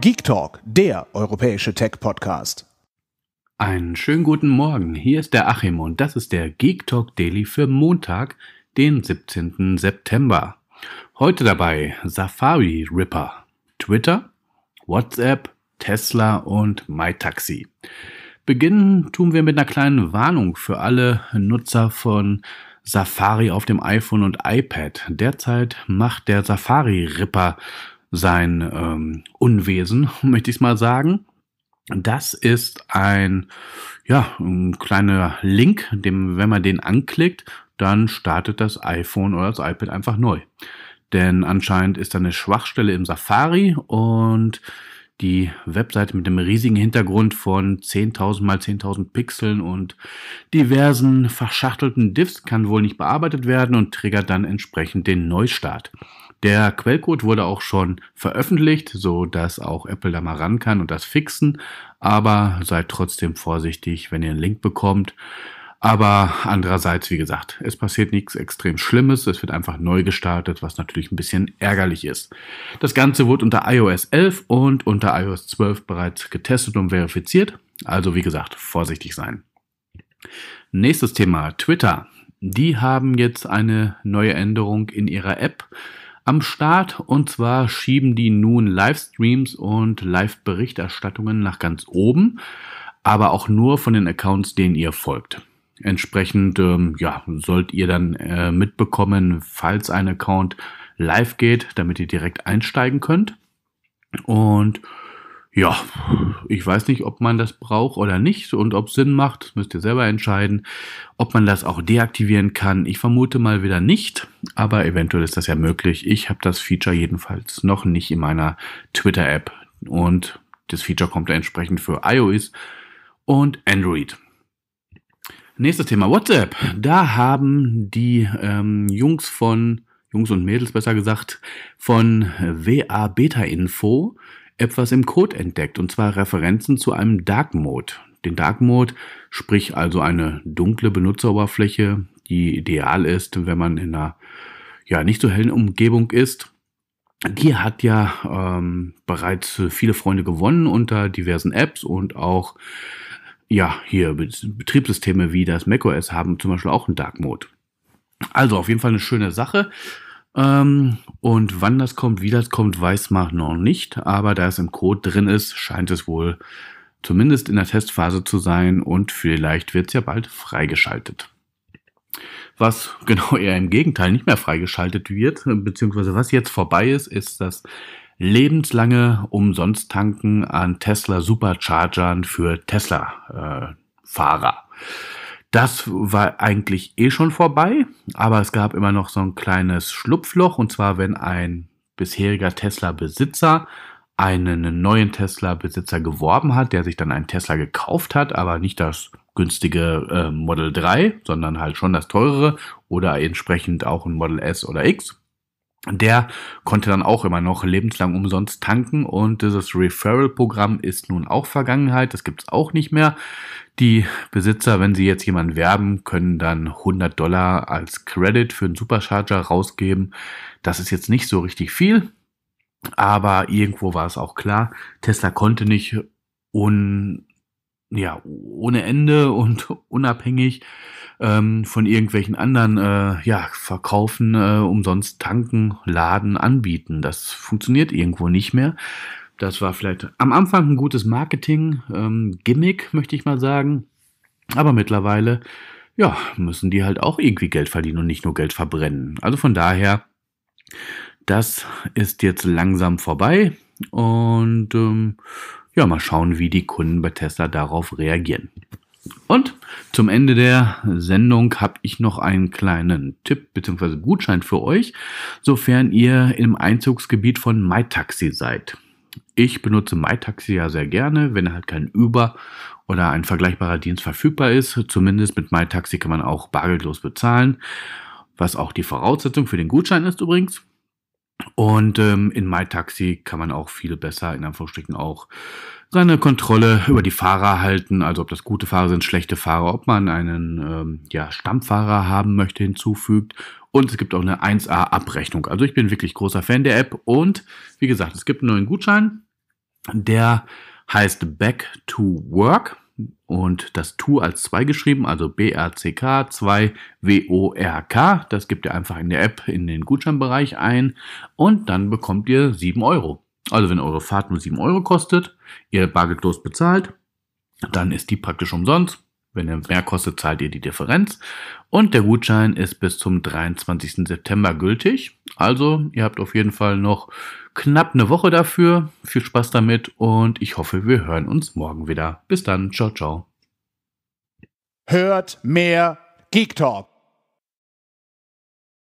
Geek Talk, der europäische Tech-Podcast. Einen schönen guten Morgen, hier ist der Achim und das ist der Geek Talk Daily für Montag, den 17. September. Heute dabei Safari Ripper, Twitter, WhatsApp, Tesla und MyTaxi. Beginnen tun wir mit einer kleinen Warnung für alle Nutzer von Safari auf dem iPhone und iPad. Derzeit macht der Safari Ripper sein ähm, Unwesen, möchte ich mal sagen. Das ist ein, ja, ein kleiner Link, dem, wenn man den anklickt, dann startet das iPhone oder das iPad einfach neu. Denn anscheinend ist da eine Schwachstelle im Safari und die Webseite mit dem riesigen Hintergrund von 10.000 mal 10.000 Pixeln und diversen verschachtelten Diffs kann wohl nicht bearbeitet werden und triggert dann entsprechend den Neustart. Der Quellcode wurde auch schon veröffentlicht, so dass auch Apple da mal ran kann und das fixen. Aber seid trotzdem vorsichtig, wenn ihr einen Link bekommt. Aber andererseits, wie gesagt, es passiert nichts extrem Schlimmes. Es wird einfach neu gestartet, was natürlich ein bisschen ärgerlich ist. Das Ganze wurde unter iOS 11 und unter iOS 12 bereits getestet und verifiziert. Also wie gesagt, vorsichtig sein. Nächstes Thema, Twitter. Die haben jetzt eine neue Änderung in ihrer App am Start. Und zwar schieben die nun Livestreams und Live-Berichterstattungen nach ganz oben, aber auch nur von den Accounts, denen ihr folgt. Entsprechend ähm, ja, sollt ihr dann äh, mitbekommen, falls ein Account live geht, damit ihr direkt einsteigen könnt. Und ja, ich weiß nicht, ob man das braucht oder nicht und ob es Sinn macht, Das müsst ihr selber entscheiden, ob man das auch deaktivieren kann. Ich vermute mal wieder nicht, aber eventuell ist das ja möglich. Ich habe das Feature jedenfalls noch nicht in meiner Twitter-App und das Feature kommt entsprechend für iOS und Android. Nächstes Thema, WhatsApp. Da haben die ähm, Jungs von, Jungs und Mädels besser gesagt, von WA Beta Info etwas im Code entdeckt, und zwar Referenzen zu einem Dark Mode. Den Dark Mode, sprich also eine dunkle Benutzeroberfläche, die ideal ist, wenn man in einer ja, nicht so hellen Umgebung ist. Die hat ja ähm, bereits viele Freunde gewonnen unter diversen Apps und auch ja, hier Betriebssysteme wie das macOS haben zum Beispiel auch einen Dark Mode. Also auf jeden Fall eine schöne Sache. Ähm, und wann das kommt, wie das kommt, weiß man noch nicht. Aber da es im Code drin ist, scheint es wohl zumindest in der Testphase zu sein und vielleicht wird es ja bald freigeschaltet. Was genau eher im Gegenteil nicht mehr freigeschaltet wird, beziehungsweise was jetzt vorbei ist, ist das lebenslange Umsonsttanken an Tesla Superchargern für Tesla-Fahrer. Äh, das war eigentlich eh schon vorbei, aber es gab immer noch so ein kleines Schlupfloch und zwar, wenn ein bisheriger Tesla-Besitzer einen neuen Tesla-Besitzer geworben hat, der sich dann einen Tesla gekauft hat, aber nicht das günstige äh, Model 3, sondern halt schon das teurere oder entsprechend auch ein Model S oder X. Der konnte dann auch immer noch lebenslang umsonst tanken und dieses Referral-Programm ist nun auch Vergangenheit, das gibt's auch nicht mehr. Die Besitzer, wenn sie jetzt jemanden werben, können dann 100 Dollar als Credit für einen Supercharger rausgeben. Das ist jetzt nicht so richtig viel, aber irgendwo war es auch klar, Tesla konnte nicht un ja, ohne Ende und unabhängig ähm, von irgendwelchen anderen, äh, ja, verkaufen, äh, umsonst tanken, laden, anbieten. Das funktioniert irgendwo nicht mehr. Das war vielleicht am Anfang ein gutes Marketing-Gimmick, ähm, möchte ich mal sagen. Aber mittlerweile, ja, müssen die halt auch irgendwie Geld verdienen und nicht nur Geld verbrennen. Also von daher, das ist jetzt langsam vorbei und ähm, ja, mal schauen, wie die Kunden bei Tesla darauf reagieren. Und zum Ende der Sendung habe ich noch einen kleinen Tipp bzw. Gutschein für euch, sofern ihr im Einzugsgebiet von MyTaxi seid. Ich benutze MyTaxi ja sehr gerne, wenn halt kein Über- oder ein vergleichbarer Dienst verfügbar ist. Zumindest mit MyTaxi kann man auch bargeldlos bezahlen, was auch die Voraussetzung für den Gutschein ist übrigens. Und ähm, in MyTaxi kann man auch viel besser in Anführungsstrichen auch seine Kontrolle über die Fahrer halten, also ob das gute Fahrer sind, schlechte Fahrer, ob man einen ähm, ja, Stammfahrer haben möchte, hinzufügt. Und es gibt auch eine 1A-Abrechnung. Also ich bin wirklich großer Fan der App. Und wie gesagt, es gibt einen neuen Gutschein, der heißt Back to Work. Und das To als 2 geschrieben, also B-A-C-K 2 W-O-R-K. Das gibt ihr einfach in der App in den Gutscheinbereich ein. Und dann bekommt ihr 7 Euro. Also wenn eure Fahrt nur 7 Euro kostet, ihr bargeldlos bezahlt, dann ist die praktisch umsonst. Wenn ihr mehr kostet, zahlt ihr die Differenz. Und der Gutschein ist bis zum 23. September gültig. Also ihr habt auf jeden Fall noch knapp eine Woche dafür. Viel Spaß damit und ich hoffe, wir hören uns morgen wieder. Bis dann, ciao, ciao. Hört mehr Geek Talk.